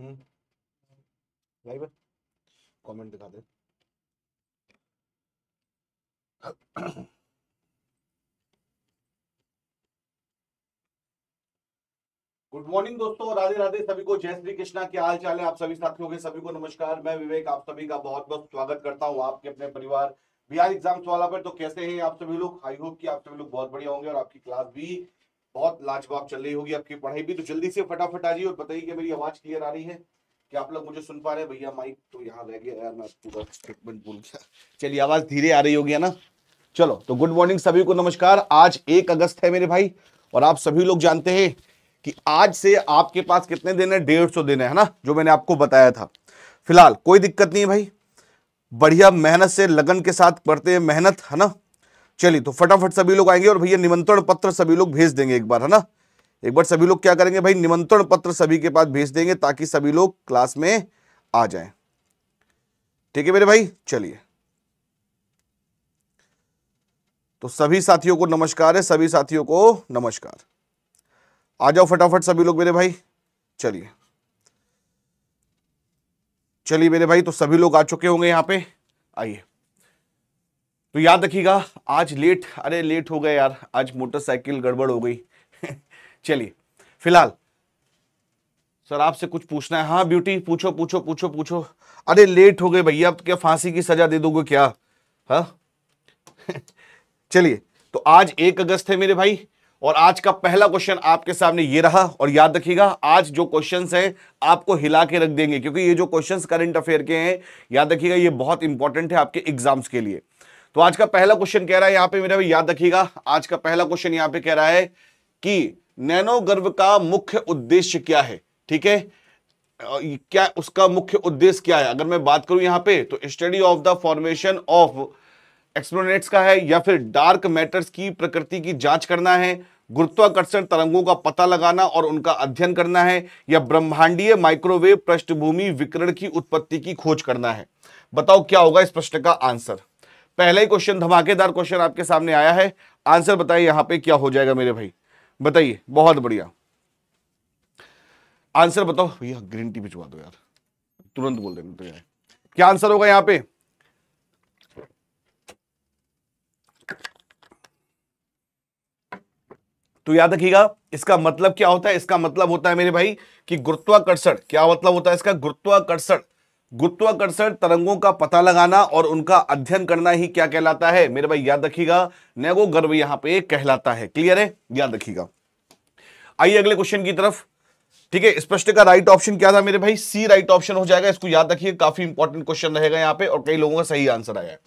हम्म। Live है comment दिखा दे good morning दोस्तों राधे राधे सभी को जय श्री कृष्णा क्या हाल चाल है आप सभी साथियों के सभी को नमस्कार मैं विवेक आप सभी का बहुत बहुत स्वागत करता हूँ आपके अपने परिवार बिहार एग्जाम्स वाला पर तो कैसे हैं आप सभी लोग आई होप कि आप सभी लोग बहुत बढ़िया होंगे और आपकी क्लास भी बहुत लाजवाब चल रही होगी आपकी पढ़ाई भी तो जल्दी से फटाफट आ जाइए और बताइए कि मेरी आवाज क्लियर आ रही है कि आप लोग मुझे सुन पा रहे हैं भैया माइक तो यहाँ रह गया यार मैं पूरा स्टेटमेंट भूल गया चलिए आवाज धीरे आ रही होगी ना चलो तो गुड मॉर्निंग सभी को नमस्कार आज एक अगस्त है मेरे भाई और आप सभी लोग जानते हैं कि आज से आपके पास कितने दिन है डेढ़ सौ दिन है ना जो मैंने आपको बताया था फिलहाल कोई दिक्कत नहीं है भाई बढ़िया मेहनत से लगन के साथ पढ़ते हैं मेहनत है ना चलिए तो फटाफट सभी लोग आएंगे और भैया निमंत्रण पत्र सभी लोग भेज देंगे एक बार है ना एक बार सभी लोग क्या करेंगे भाई निमंत्रण पत्र सभी के पास भेज देंगे ताकि सभी लोग क्लास में आ जाए ठीक है मेरे भाई चलिए तो सभी साथियों को नमस्कार है सभी साथियों को नमस्कार आ जाओ फटाफट सभी लोग मेरे भाई चलिए चलिए मेरे भाई तो सभी लोग आ चुके होंगे यहां पे आइए तो याद रखिएगा आज लेट अरे लेट हो गए यार आज मोटरसाइकिल गड़बड़ हो गई चलिए फिलहाल सर आपसे कुछ पूछना है हाँ ब्यूटी पूछो पूछो पूछो पूछो अरे लेट हो गए भैया आप क्या फांसी की सजा दे दोगे क्या हाँ चलिए तो आज एक अगस्त है मेरे भाई और आज का पहला क्वेश्चन आपके सामने ये रहा और याद रखिएगा आज जो क्वेश्चंस हैं आपको हिला के रख देंगे क्योंकि ये जो क्वेश्चंस करंट अफेयर के हैं याद रखिएगा ये बहुत इंपॉर्टेंट है आपके एग्जाम्स के लिए तो आज का पहला क्वेश्चन कह रहा है यहाँ पे मेरा भी याद रखिएगा आज का पहला क्वेश्चन यहाँ पे कह रहा है कि नैनो गर्व का मुख्य उद्देश्य क्या है ठीक है क्या उसका मुख्य उद्देश्य क्या है अगर मैं बात करूं यहाँ पे तो study of the formation of exoplanets का है या फिर डार्क मैटर्स की प्रकृति की जांच करना है गुरुत्वाकर्षण तरंगों का पता लगाना और उनका अध्ययन करना है या ब्रह्मांडीय माइक्रोवेव पृष्ठभूमि विकरण की उत्पत्ति की खोज करना है बताओ क्या होगा इस प्रश्न का आंसर पहला ही क्वेश्चन धमाकेदार क्वेश्चन आपके सामने आया है आंसर बताइए यहां पे क्या हो जाएगा मेरे भाई बताइए बहुत बढ़िया आंसर बताओ भैया ग्रीन टी भिजवा दो यार तुरंत बोल देना तो यार क्या आंसर होगा यहां पे तो याद रखिएगा इसका मतलब क्या होता है इसका मतलब होता है मेरे भाई कि गुरुत्वाकर्षण क्या मतलब होता है इसका गुरुत्वाकर्षण गुरुत्वाकर्षण तरंगों का पता लगाना और उनका अध्ययन करना ही क्या कहलाता है मेरे भाई याद रखिएगा नेगो गर्व यहां पे कहलाता है क्लियर है याद रखिएगा आइए अगले क्वेश्चन की तरफ ठीक है स्पष्ट का राइट ऑप्शन क्या था मेरे भाई सी राइट ऑप्शन हो जाएगा इसको याद रखिए काफी इंपॉर्टेंट क्वेश्चन रहेगा यहाँ पे और कई लोगों का सही आंसर आया है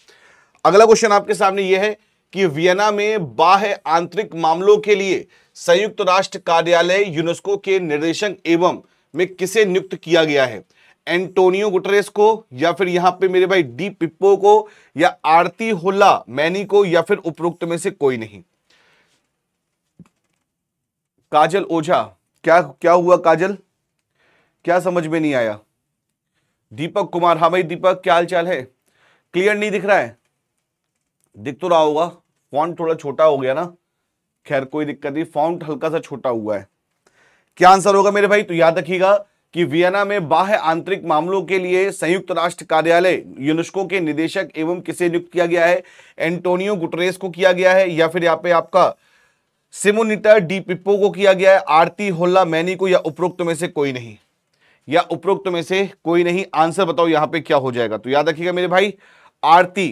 अगला क्वेश्चन आपके सामने यह है कि वियना में बाह्य आंतरिक मामलों के लिए संयुक्त राष्ट्र कार्यालय यूनेस्को के निर्देशक एवं में किसे नियुक्त किया गया है एंटोनियो गुटरेस को या फिर यहां पे मेरे भाई डी पिप्पो को या आरती होला मैनी को या फिर उपरोक्त में से कोई नहीं काजल ओझा क्या क्या हुआ काजल क्या समझ में नहीं आया दीपक कुमार हाँ भाई दीपक क्या हाल चाल है क्लियर नहीं दिख रहा है दिख तो रहा होगा फॉन्ट थोड़ा छोटा हो गया ना खैर कोई दिक्कत नहीं फॉन्ट हल्का सा छोटा हुआ है क्या आंसर होगा मेरे भाई तो याद रखिएगा कि वियना में बाह्य आंतरिक मामलों के लिए संयुक्त राष्ट्र कार्यालय यूनेस्को के निदेशक एवं किसे नियुक्त किया गया है एंटोनियो गुटरेस को किया गया है या फिर यहाँ पे आपका सिमोनिटा डी पिप्पो को किया गया है आरती होल्ला मैनी को या उपरोक्त में से कोई नहीं या उपरोक्त में से कोई नहीं आंसर बताओ यहाँ पे क्या हो जाएगा तो याद रखिएगा मेरे भाई आरती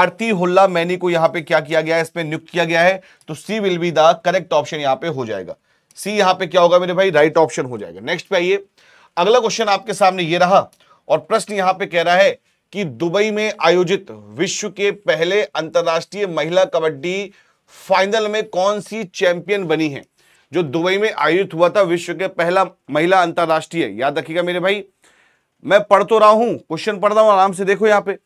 आरती होल्ला मैनी को यहाँ पे क्या किया गया है इसमें नियुक्त किया गया है तो C will be the correct option यहाँ पे हो जाएगा सी यहाँ पे क्या होगा मेरे भाई राइट right ऑप्शन हो जाएगा नेक्स्ट पे आइए अगला क्वेश्चन आपके सामने ये रहा और प्रश्न यहां पे कह रहा है कि दुबई में आयोजित विश्व के पहले अंतर्राष्ट्रीय महिला कबड्डी फाइनल में कौन सी चैंपियन बनी है जो दुबई में आयोजित हुआ था विश्व के पहला महिला अंतर्राष्ट्रीय याद रखिएगा मेरे भाई मैं पढ़ तो रहा हूं क्वेश्चन पढ़ रहा हूं आराम से देखो यहां पे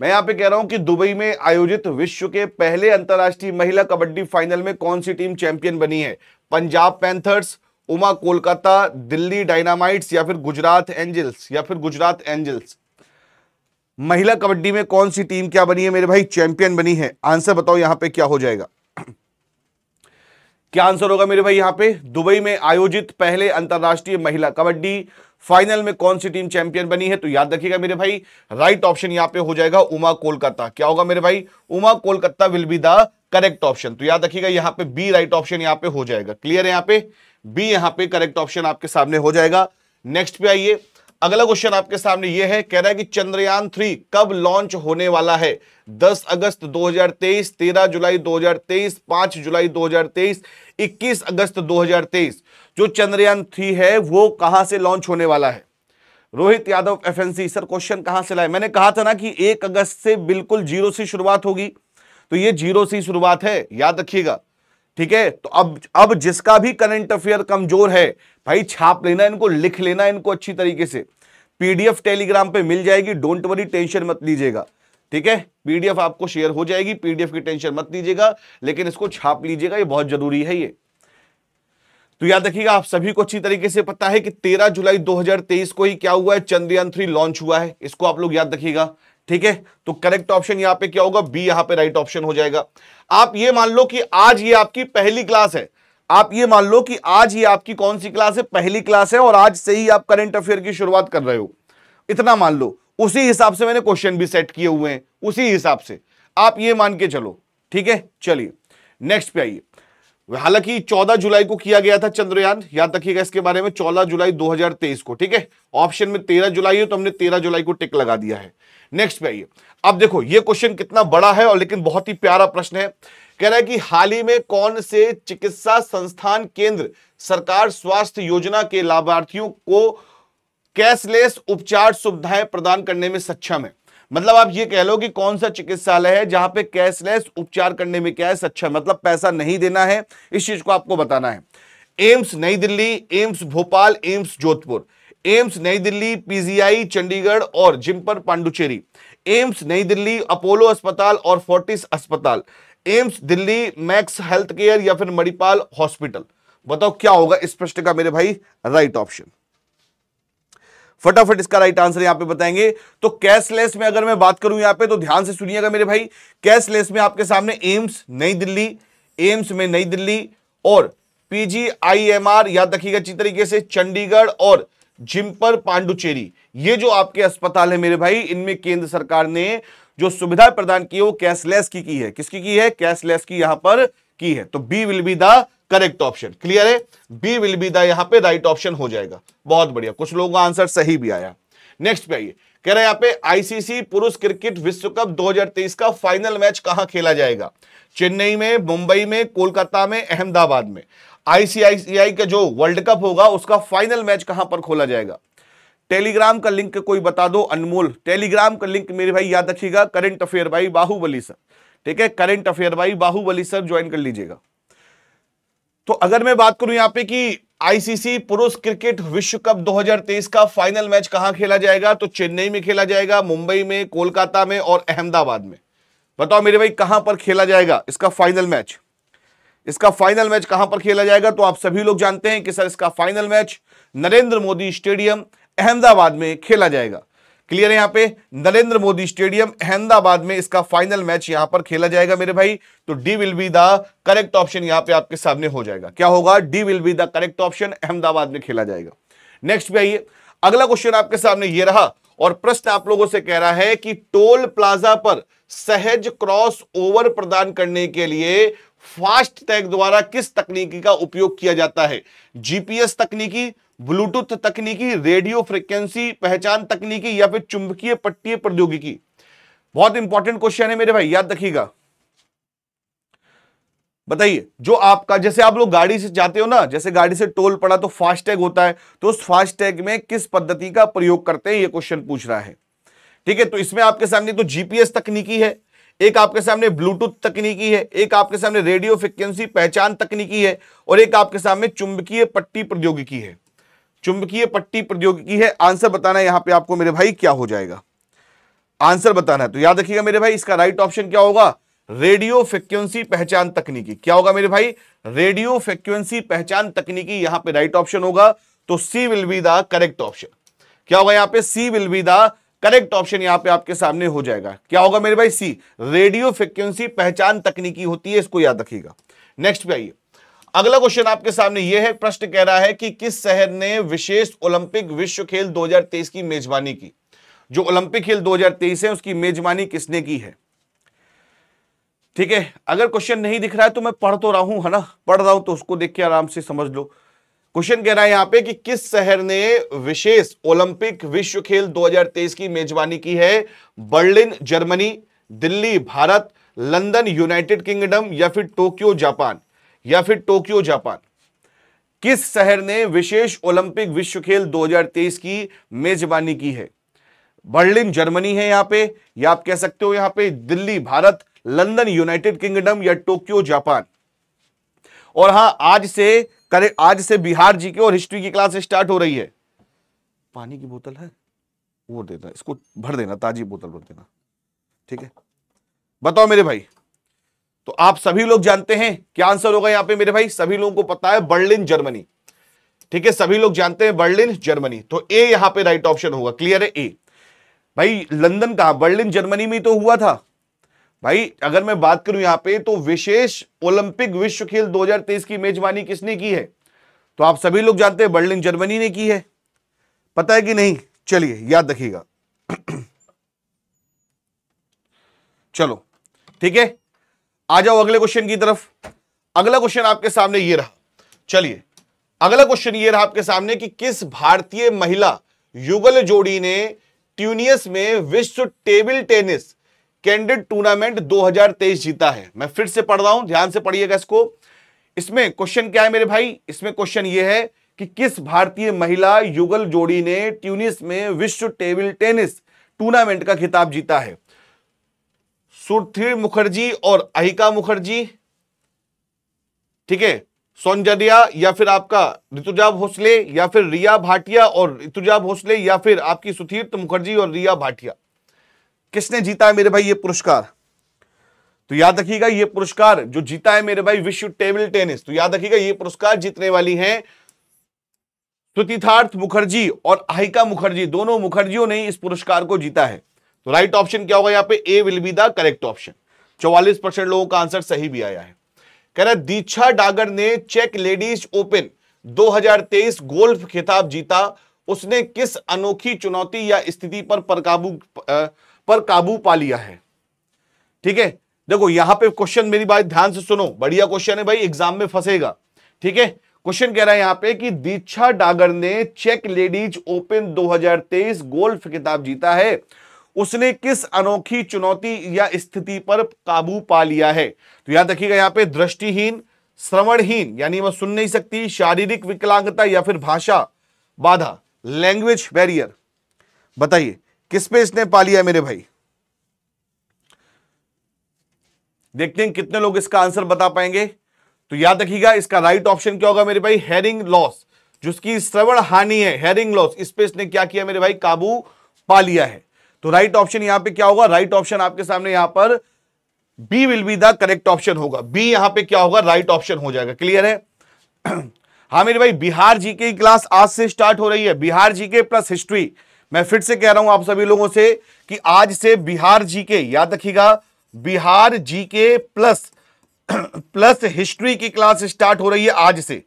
मैं यहां पे कह रहा हूं कि दुबई में आयोजित विश्व के पहले अंतर्राष्ट्रीय महिला कबड्डी फाइनल में कौन सी टीम चैंपियन बनी है पंजाब पैंथर्स उमा कोलकाता दिल्ली डायनामाइट्स या फिर गुजरात एंजल्स या फिर गुजरात एंजल्स महिला कबड्डी में कौन सी टीम क्या बनी है मेरे भाई चैंपियन बनी है आंसर बताओ यहां पे क्या हो जाएगा क्या आंसर होगा मेरे भाई यहां पे दुबई में आयोजित पहले अंतर्राष्ट्रीय महिला कबड्डी फाइनल में कौन सी टीम चैंपियन बनी है तो याद रखिएगा मेरे भाई राइट ऑप्शन यहां पे हो जाएगा उमा कोलकाता क्या होगा मेरे भाई Uma Kolkata will be the correct option तो याद रखिएगा यहां पे बी राइट ऑप्शन यहां पे हो जाएगा क्लियर है यहां पर बी यहां पे करेक्ट ऑप्शन आपके सामने हो जाएगा नेक्स्ट पे आइए अगला क्वेश्चन आपके सामने यह है कह रहा है कि चंद्रयान थ्री कब लॉन्च होने वाला है 10 अगस्त 2023, 13 जुलाई 2023, 5 जुलाई 2023, 21 अगस्त 2023 जो चंद्रयान थ्री है वो कहां से लॉन्च होने वाला है Rohit Yadav FNC sir question कहां से लाए मैंने कहा था ना कि एक अगस्त से बिल्कुल जीरो से शुरुआत होगी तो ये जीरो से शुरुआत है याद रखिएगा ठीक है तो अब अब जिसका भी करंट अफेयर कमजोर है भाई छाप लेना इनको लिख लेना इनको अच्छी तरीके से पीडीएफ टेलीग्राम पे मिल जाएगी डोंट वरी टेंशन मत लीजिएगा ठीक है पीडीएफ आपको शेयर हो जाएगी पीडीएफ की टेंशन मत लीजिएगा लेकिन इसको छाप लीजिएगा ये बहुत जरूरी है ये तो याद रखिएगा आप सभी को अच्छी तरीके से पता है कि 13 जुलाई 2023 को ही क्या हुआ है चंद्रयान थ्री लॉन्च हुआ है इसको आप लोग याद रखिएगा ठीक है तो करेक्ट ऑप्शन यहां पे क्या होगा बी यहां पे राइट ऑप्शन हो जाएगा आप ये मान लो कि आज ये आपकी पहली क्लास है आप ये मान लो कि आज ये आपकी कौन सी क्लास है पहली क्लास है और आज से ही आप करंट अफेयर की शुरुआत कर रहे हो इतना मान लो उसी हिसाब से मैंने क्वेश्चन भी सेट किए हुए हैं उसी हिसाब से आप ये मान के चलो ठीक है चलिए नेक्स्ट पे आइए हालांकि 14 जुलाई को किया गया था चंद्रयान याद रखिएगा इसके बारे में 14 जुलाई 2023 को ठीक है ऑप्शन में 13 जुलाई है तो हमने 13 जुलाई को टिक लगा दिया है नेक्स्ट पे आइए अब देखो ये क्वेश्चन कितना बड़ा है और लेकिन बहुत ही प्यारा प्रश्न है कह रहा है कि हाल ही में कौन से चिकित्सा संस्थान केंद्र सरकार स्वास्थ्य योजना के लाभार्थियों को कैशलेस उपचार सुविधाएं प्रदान करने में सक्षम है मतलब आप ये कह लो कि कौन सा चिकित्सालय है जहां पे कैशलेस उपचार करने में क्या है सक्षम मतलब पैसा नहीं देना है इस चीज को आपको बताना है एम्स नई Delhi AIIMS Bhopal AIIMS Jodhpur AIIMS नई दिल्ली पीजीआई चंडीगढ़ और जिम्पर पांडुचेरी एम्स नई दिल्ली अपोलो अस्पताल और फोर्टिस अस्पताल एम्स दिल्ली मैक्स हेल्थ केयर या फिर मणिपाल हॉस्पिटल बताओ क्या होगा इस प्रश्न का मेरे भाई राइट ऑप्शन फटाफट इसका राइट आंसर यहां पे बताएंगे तो कैशलेस में अगर मैं बात करूं यहां पे तो ध्यान से सुनिएगा मेरे भाई कैशलेस में आपके सामने एम्स नई दिल्ली एम्स में नई दिल्ली और पीजीआईएमआर याद रखिएगा अच्छी तरीके से चंडीगढ़ और जिम्पर पांडुचेरी ये जो आपके अस्पताल है मेरे भाई इनमें केंद्र सरकार ने जो सुविधा प्रदान की है वो कैशलेस की की है किसकी की है कैशलेस की यहां पर की है तो B will be the correct option clear है बी विल बी द यहां पे राइट ऑप्शन हो जाएगा बहुत बढ़िया कुछ लोगों का आंसर सही भी आया नेक्स्ट पे आइए कह रहे हैं पर पे आईसीसी पुरुष क्रिकेट विश्व कप 2023 का फाइनल मैच कहां खेला जाएगा चेन्नई में मुंबई में कोलकाता में अहमदाबाद में आईसीआईसीआई का जो वर्ल्ड कप होगा उसका फाइनल मैच कहां पर खोला जाएगा टेलीग्राम का लिंक कोई बता दो अनमोल टेलीग्राम का लिंक मेरे भाई याद रखिएगा करंट अफेयर भाई बाहुबली सर ठीक है करंट अफेयर भाई बाहुबली सर ज्वाइन कर लीजिएगा तो अगर मैं बात करूं यहां पे कि आईसीसी पुरुष क्रिकेट विश्व कप 2023 का फाइनल मैच कहां खेला जाएगा तो चेन्नई में खेला जाएगा मुंबई में कोलकाता में और अहमदाबाद में बताओ मेरे भाई कहां पर खेला जाएगा इसका फाइनल मैच इसका फाइनल मैच कहां पर खेला जाएगा तो आप सभी लोग जानते हैं कि सर इसका final match Narendra Modi stadium Ahmedabad में खेला जाएगा क्लियर है यहां पे नरेंद्र मोदी स्टेडियम अहमदाबाद में इसका फाइनल मैच यहां पर खेला जाएगा मेरे भाई तो D will be the correct option यहां पे आपके सामने हो जाएगा क्या होगा D will be the correct option Ahmedabad में खेला जाएगा नेक्स्ट पे आइए अगला क्वेश्चन आपके सामने ये रहा और प्रश्न आप लोगों से कह रहा है कि टोल प्लाजा पर सहज क्रॉस ओवर प्रदान करने के लिए फास्ट टैग द्वारा किस तकनीकी का उपयोग किया जाता है जीपीएस तकनीकी ब्लूटूथ तकनीकी रेडियो फ्रिक्वेंसी पहचान तकनीकी या फिर चुंबकीय पट्टीय प्रौद्योगिकी बहुत इंपॉर्टेंट क्वेश्चन है मेरे भाई याद रखिएगा बताइए जो आपका जैसे आप लोग गाड़ी से जाते हो ना जैसे गाड़ी से टोल पड़ा तो फास्टैग होता है तो उस फास्टैग में किस पद्धति का प्रयोग करते हैं यह क्वेश्चन पूछ रहा है ठीक है तो इसमें आपके सामने तो जीपीएस तकनीकी है एक आपके सामने ब्लूटूथ तकनीकी है एक आपके सामने रेडियो फ्रिक्वेंसी पहचान तकनीकी है और एक आपके सामने चुंबकीय पट्टी प्रौद्योगिकी है चुंबकीय पट्टी प्रौद्योगिकी है आंसर बताना है यहां पे आपको मेरे भाई क्या हो जाएगा आंसर बताना है तो याद रखिएगा मेरे भाई इसका राइट ऑप्शन क्या होगा रेडियो फ्रिक्वेंसी पहचान तकनीकी क्या होगा मेरे भाई रेडियो फ्रिक्वेंसी पहचान तकनीकी यहां पे राइट ऑप्शन होगा तो C will be the correct option क्या होगा यहां पे C will be the correct option यहां पे आपके सामने हो जाएगा क्या होगा मेरे भाई सी रेडियो फ्रिक्वेंसी पहचान तकनीकी होती है इसको याद रखिएगा नेक्स्ट पे आइए अगला क्वेश्चन आपके सामने यह है प्रश्न कह रहा है कि किस शहर ने विशेष ओलंपिक विश्व खेल 2023 की मेजबानी की जो ओलंपिक खेल 2023 है उसकी मेजबानी किसने की है ठीक है अगर क्वेश्चन नहीं दिख रहा है तो मैं पढ़ तो रहा हूं है ना पढ़ रहा हूं तो उसको देख के आराम से समझ लो क्वेश्चन कह रहा है यहां पे कि किस शहर ने विशेष ओलंपिक विश्व खेल 2023 की मेजबानी की है Berlin Germany Delhi Bharat London United Kingdom या फिर टोक्यो जापान या फिर टोक्यो जापान किस शहर ने विशेष ओलंपिक विश्व खेल 2023 की मेजबानी की है बर्लिन जर्मनी है यहां पे या आप कह सकते हो यहां पे Delhi Bharat London United Kingdom या टोक्यो जापान और हां आज से करे आज से बिहार जीके और हिस्ट्री की क्लास स्टार्ट हो रही है पानी की बोतल है वो देना इसको भर देना ताजी बोतल भर देना ठीक है बताओ मेरे भाई तो आप सभी लोग जानते हैं क्या आंसर होगा यहाँ पे मेरे भाई सभी लोगों को पता है बर्लिन जर्मनी ठीक है सभी लोग जानते हैं बर्लिन जर्मनी तो ए यहां पे राइट ऑप्शन होगा क्लियर है ए भाई लंदन कहा बर्लिन जर्मनी में तो हुआ था भाई अगर मैं बात करूं यहां पे तो विशेष ओलंपिक विश्व खेल 2023 की मेजबानी किसने की है तो आप सभी लोग जानते हैं बर्लिन जर्मनी ने की है पता है कि नहीं चलिए याद रखिएगा चलो ठीक है आ जाओ अगले क्वेश्चन की तरफ अगला क्वेश्चन आपके सामने ये रहा चलिए अगला क्वेश्चन ये रहा आपके सामने कि किस भारतीय महिला युगल जोड़ी ने ट्यूनियस में विश्व टेबल टेनिस कैंडेड टूर्नामेंट 2023 जीता है मैं फिर से पढ़ रहा हूं ध्यान से पढ़िएगा इसको इसमें क्वेश्चन क्या है मेरे भाई इसमें क्वेश्चन ये है कि किस भारतीय महिला युगल जोड़ी ने ट्यूनिस में विश्व टेबल टेनिस टूर्नामेंट का खिताब जीता है सुरथी मुखर्जी और अहिका मुखर्जी ठीक है सौंजरिया या फिर आपका ऋतुजा भोसले या फिर रिया भाटिया और ऋतुजा भोसले या फिर आपकी सुथीर्थ मुखर्जी और रिया भाटिया किसने जीता है मेरे भाई ये पुरस्कार तो याद रखिएगा ये पुरस्कार जो जीता है मेरे भाई विश्व टेबल टेनिस तो याद रखिएगा ये पुरस्कार जीतने वाली हैं सुतिथार्थ मुखर्जी और आहिका मुखर्जी दोनों मुखर्जियों ने इस पुरस्कार को जीता है तो राइट ऑप्शन क्या होगा यहाँ पे A will be the correct option चौवालीस परसेंट लोगों का आंसर सही भी आया है कह रहा दीक्षा डागर ने चेक लेडीज ओपन 2023 गोल्फ खिताब जीता उसने किस अनोखी चुनौती या स्थिति पर, पर पर काबू पा लिया है ठीक है देखो यहां पे क्वेश्चन मेरी बात ध्यान से सुनो बढ़िया क्वेश्चन है भाई एग्जाम में फंसेगा ठीक है क्वेश्चन कह रहा है यहां पे कि दीक्षा डागर ने चेक लेडीज ओपन 2023 गोल्फ किताब जीता है उसने किस अनोखी चुनौती या स्थिति पर काबू पा लिया है तो याद रखिएगा यहां पे दृष्टिहीन श्रवणहीन यानी वह सुन नहीं सकती शारीरिक विकलांगता या फिर भाषा बाधा लैंग्वेज बैरियर बताइए किस पे इसने पा लिया मेरे भाई देखते हैं कितने लोग इसका आंसर बता पाएंगे तो याद रखिएगा इसका राइट ऑप्शन क्या होगा मेरे भाई हेरिंग लॉस जिसकी श्रवण हानि है हेरिंग लॉस इस पे इसने क्या किया मेरे भाई काबू पा लिया है तो राइट ऑप्शन यहां पे क्या होगा राइट ऑप्शन आपके सामने यहां पर B will be the correct option होगा बी यहां पे क्या होगा राइट ऑप्शन हो जाएगा क्लियर है हाँ मेरे भाई बिहार जीके की क्लास आज से स्टार्ट हो रही है बिहार जीके प्लस हिस्ट्री मैं फिर से कह रहा हूं आप सभी लोगों से कि आज से बिहार जीके याद रखिएगा Bihar GK plus plus history की क्लास स्टार्ट हो रही है आज से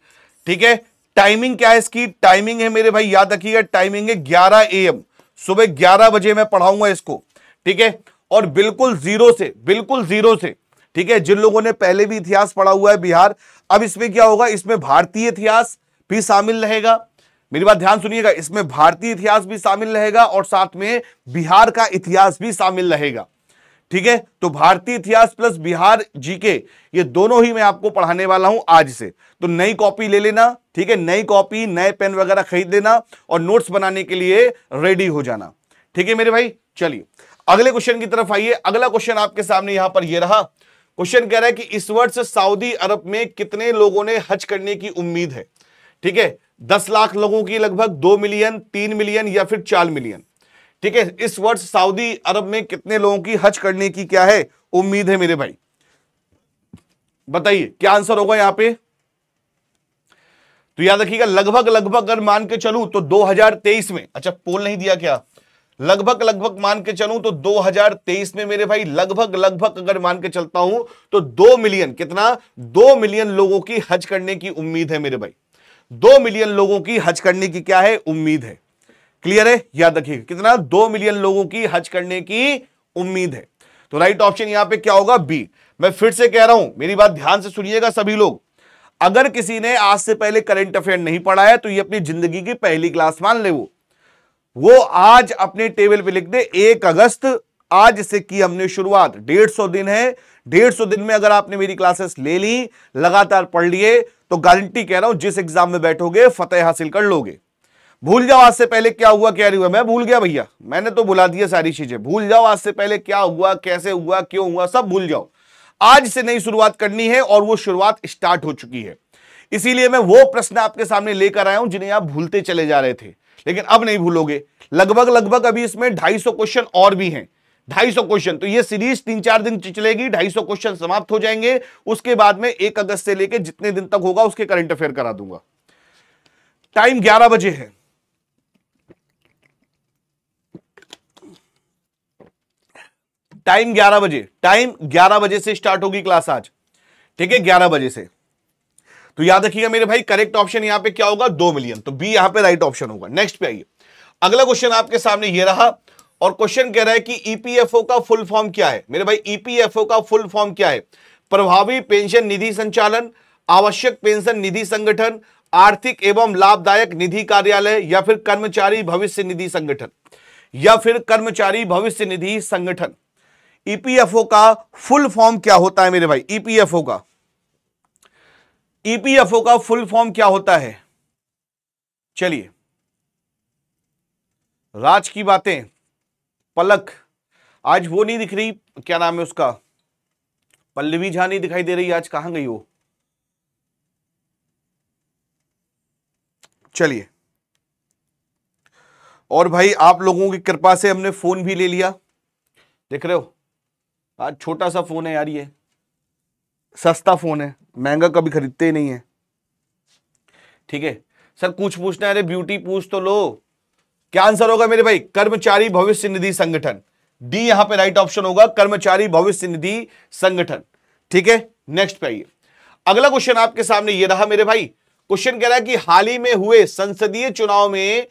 ठीक है टाइमिंग क्या है इसकी टाइमिंग है मेरे भाई याद रखिएगा टाइमिंग है ए एम सुबह ग्यारह बजे मैं पढ़ाऊंगा इसको ठीक है और बिल्कुल जीरो से बिल्कुल जीरो से ठीक है जिन लोगों ने पहले भी इतिहास पढ़ा हुआ है बिहार अब इसमें क्या होगा इसमें भारतीय इतिहास भी शामिल रहेगा मेरी बात ध्यान सुनिएगा इसमें भारतीय इतिहास भी शामिल रहेगा और साथ में बिहार का इतिहास भी शामिल रहेगा ठीक है तो भारतीय इतिहास प्लस बिहार जीके ये दोनों ही मैं आपको पढ़ाने वाला हूं आज से तो नई कॉपी ले लेना ठीक है नई कॉपी नए पेन वगैरह खरीद लेना और नोट्स बनाने के लिए रेडी हो जाना ठीक है मेरे भाई चलिए अगले क्वेश्चन की तरफ आइए अगला क्वेश्चन आपके सामने यहां पर यह रहा क्वेश्चन कह रहा है कि इस वर्ष सऊदी अरब में कितने लोगों ने हज करने की उम्मीद है ठीक है दस लाख लोगों की लगभग दो मिलियन तीन मिलियन या फिर चार मिलियन ठीक है इस वर्ष सऊदी अरब में कितने लोगों की हज करने की क्या है उम्मीद है मेरे भाई बताइए क्या आंसर होगा यहां पे तो याद रखिएगा लगभग लगभग अगर मान के चलूं तो 2023 में अच्छा पोल नहीं दिया क्या लगभग लगभग मान के चलूं तो 2023 में मेरे भाई लगभग लगभग अगर मान के चलता हूं तो दो मिलियन कितना दो मिलियन लोगों की हज करने की उम्मीद है मेरे भाई दो मिलियन लोगों की हज करने की क्या है उम्मीद है क्लियर है याद रखिएगा कितना दो मिलियन लोगों की हज करने की उम्मीद है तो राइट ऑप्शन यहां पे क्या होगा बी मैं फिर से कह रहा हूं मेरी बात ध्यान से सुनिएगा सभी लोग अगर किसी ने आज से पहले करंट अफेयर नहीं पढ़ा है तो ये अपनी जिंदगी की पहली क्लास मान ले वो वो आज अपने टेबल पे लिख दे एक अगस्त आज से की हमने शुरुआत डेढ़ सौ दिन है डेढ़ सौ दिन में अगर आपने मेरी क्लासेस ले ली लगातार पढ़ लिए तो गारंटी कह रहा हूं जिस एग्जाम में बैठोगे फतेह हासिल कर लोगे भूल जाओ आज से पहले क्या हुआ क्या नहीं हुआ मैं भूल गया भैया मैंने तो बुला दिया सारी चीजें भूल जाओ आज से पहले क्या हुआ कैसे हुआ क्यों हुआ सब भूल जाओ आज से नई शुरुआत करनी है और वो शुरुआत स्टार्ट हो चुकी है इसीलिए मैं वो प्रश्न आपके सामने लेकर आया हूं जिन्हें आप भूलते चले जा रहे थे लेकिन अब नहीं भूलोगे लगभग लगभग अभी इसमें 250 क्वेश्चन और भी हैं ढाई सौ क्वेश्चन तो ये सीरीज तीन चार दिन चलेगी ढाई सौ क्वेश्चन समाप्त हो जाएंगे उसके बाद में एक अगस्त से लेकर जितने दिन तक होगा उसके करंट अफेयर करा दूंगा टाइम ग्यारह बजे है टाइम ग्यारह बजे टाइम ग्यारह बजे से स्टार्ट होगी क्लास आज ठीक है ग्यारह बजे से तो याद रखिएगा मेरे भाई करेक्ट ऑप्शन यहां पे क्या होगा दो मिलियन तो बी यहां पे राइट ऑप्शन होगा नेक्स्ट पे आइए अगला क्वेश्चन आपके सामने ये रहा और क्वेश्चन कह रहा है कि ईपीएफओ e का फुल फॉर्म क्या है मेरे भाई ईपीएफओ e का फुल फॉर्म क्या है प्रभावी पेंशन निधि संचालन आवश्यक पेंशन निधि संगठन आर्थिक एवं लाभदायक निधि कार्यालय या फिर कर्मचारी भविष्य निधि संगठन या फिर कर्मचारी भविष्य निधि संगठन ईपीएफओ e का फुल फॉर्म क्या होता है मेरे भाई ईपीएफओ का ईपीएफओ का फुल फॉर्म क्या होता है चलिए राज की बातें पलक आज वो नहीं दिख रही क्या नाम है उसका पल्लवी झा नहीं दिखाई दे रही आज कहां गई वो चलिए और भाई आप लोगों की कृपा से हमने फोन भी ले लिया देख रहे हो आज छोटा सा फोन है यार ये सस्ता फोन है महंगा कभी खरीदते ही नहीं है ठीक है सर कुछ पूछना है अरे ब्यूटी पूछ तो लो क्या आंसर होगा मेरे भाई कर्मचारी भविष्य निधि संगठन डी यहां पे राइट ऑप्शन होगा कर्मचारी भविष्य निधि संगठन ठीक है नेक्स्ट पे आइए अगला क्वेश्चन आपके सामने ये रहा मेरे भाई क्वेश्चन कह रहा है कि हाल ही में हुए संसदीय चुनाव में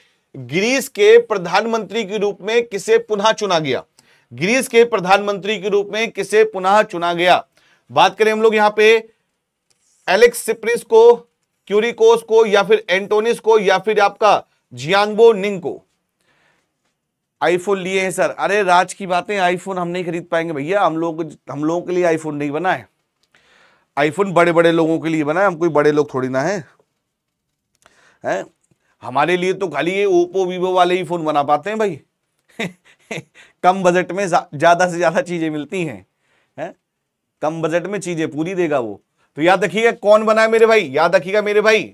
ग्रीस के प्रधानमंत्री के रूप में किसे पुनः चुना गया ग्रीस के प्रधानमंत्री के रूप में किसे पुनः चुना गया बात करें हम लोग यहां पे एलेक्स सिप्रिस को क्यूरिकोस को या फिर एंटोनिस को या फिर आपका जियांगबो निंग को आईफोन लिए हैं सर अरे राज की बातें आईफोन हम नहीं खरीद पाएंगे भैया हम लोग हम लोगों के लिए आईफोन नहीं बना है आईफोन बड़े बड़े लोगों के लिए बना है हम कोई बड़े लोग थोड़ी ना है है? हमारे लिए तो खाली ये ओप्पो वीवो वाले ही फ़ोन बना पाते हैं भाई कम बजट में ज़्यादा से ज़्यादा चीज़ें मिलती हैं है? कम बजट में चीज़ें पूरी देगा वो तो याद रखिएगा कौन बना है मेरे भाई याद रखिएगा मेरे भाई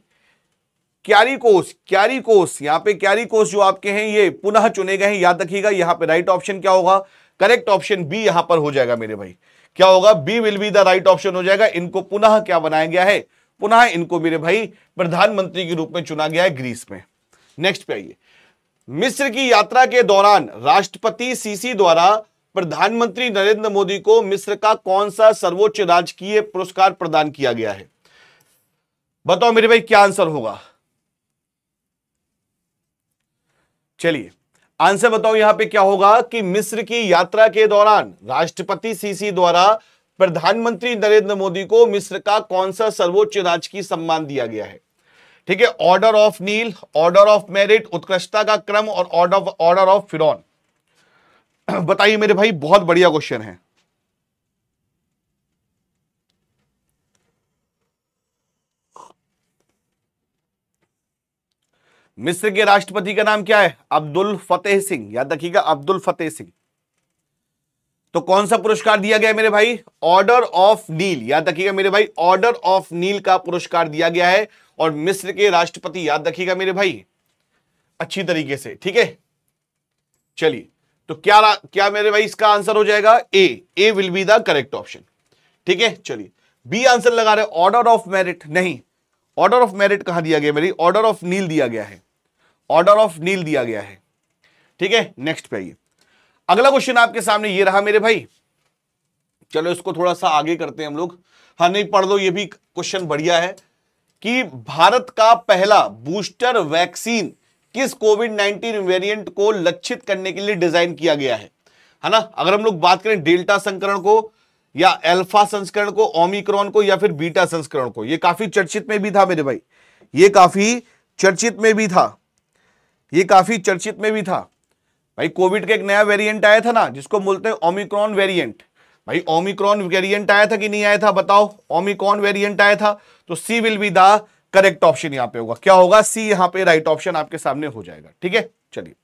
कोस क्यारी कोस यहां पे कोस जो आपके हैं ये पुनः चुने गए हैं याद रखिएगा यहां पे राइट ऑप्शन क्या होगा करेक्ट ऑप्शन बी यहां पर हो जाएगा मेरे भाई क्या होगा B will be the right option हो जाएगा इनको पुनः क्या बनाया गया है पुनः इनको मेरे भाई प्रधानमंत्री के रूप में चुना गया है ग्रीस में नेक्स्ट पे आइए मिस्र की यात्रा के दौरान राष्ट्रपति सीसी द्वारा प्रधानमंत्री नरेंद्र मोदी को मिस्र का कौन सा सर्वोच्च राजकीय पुरस्कार प्रदान किया गया है बताओ मेरे भाई क्या आंसर होगा चलिए आंसर बताओ यहां पे क्या होगा कि मिस्र की यात्रा के दौरान राष्ट्रपति सीसी द्वारा प्रधानमंत्री नरेंद्र मोदी को मिस्र का कौन सा सर्वोच्च राजकीय सम्मान दिया गया है ठीक है order of Nile order of merit उत्कृष्टता का क्रम और ऑर्डर ऑफ ऑर्डर ऑफ बताइए मेरे भाई बहुत बढ़िया क्वेश्चन है मिस्र के राष्ट्रपति का नाम क्या है अब्दुल फतेह सिंह याद रखिएगा अब्दुल फतेह सिंह तो कौन सा पुरस्कार दिया गया मेरे भाई ऑर्डर ऑफ नील याद रखिएगा मेरे भाई ऑर्डर ऑफ नील का पुरस्कार दिया गया है और मिस्र के राष्ट्रपति याद रखिएगा मेरे भाई अच्छी तरीके से ठीक है चलिए तो क्या क्या मेरे भाई इसका आंसर हो जाएगा A A will be the correct option ठीक है चलिए बी आंसर लगा रहे ऑर्डर ऑफ मेरिट नहीं ऑर्डर ऑफ मेरिट कहा दिया गया मेरी ऑर्डर ऑफ नील दिया गया है ऑर्डर ऑफ नील दिया गया है ठीक है नेक्स्ट पे आइए अगला क्वेश्चन आपके सामने ये रहा मेरे भाई चलो इसको थोड़ा सा आगे करते हैं हम लोग हाँ नहीं पढ़ लो ये भी क्वेश्चन बढ़िया है कि भारत का पहला बूस्टर वैक्सीन किस कोविड 19 वेरिएंट को लक्षित करने के लिए डिजाइन किया गया है है ना अगर हम लोग बात करें डेल्टा संस्करण को या अल्फा संस्करण को ओमिक्रॉन को या फिर बीटा संस्करण को ये काफी चर्चित में भी था मेरे भाई ये काफी चर्चित में भी था ये काफ़ी चर्चित में भी था भाई कोविड का एक नया वेरिएंट आया था ना जिसको बोलते हैं ओमिक्रॉन वेरिएंट भाई ओमिक्रॉन वेरिएंट आया था कि नहीं आया था बताओ ओमिक्रॉन वेरिएंट आया था तो C will be the correct option यहां पे होगा क्या होगा सी यहां पे राइट ऑप्शन आपके सामने हो जाएगा ठीक है चलिए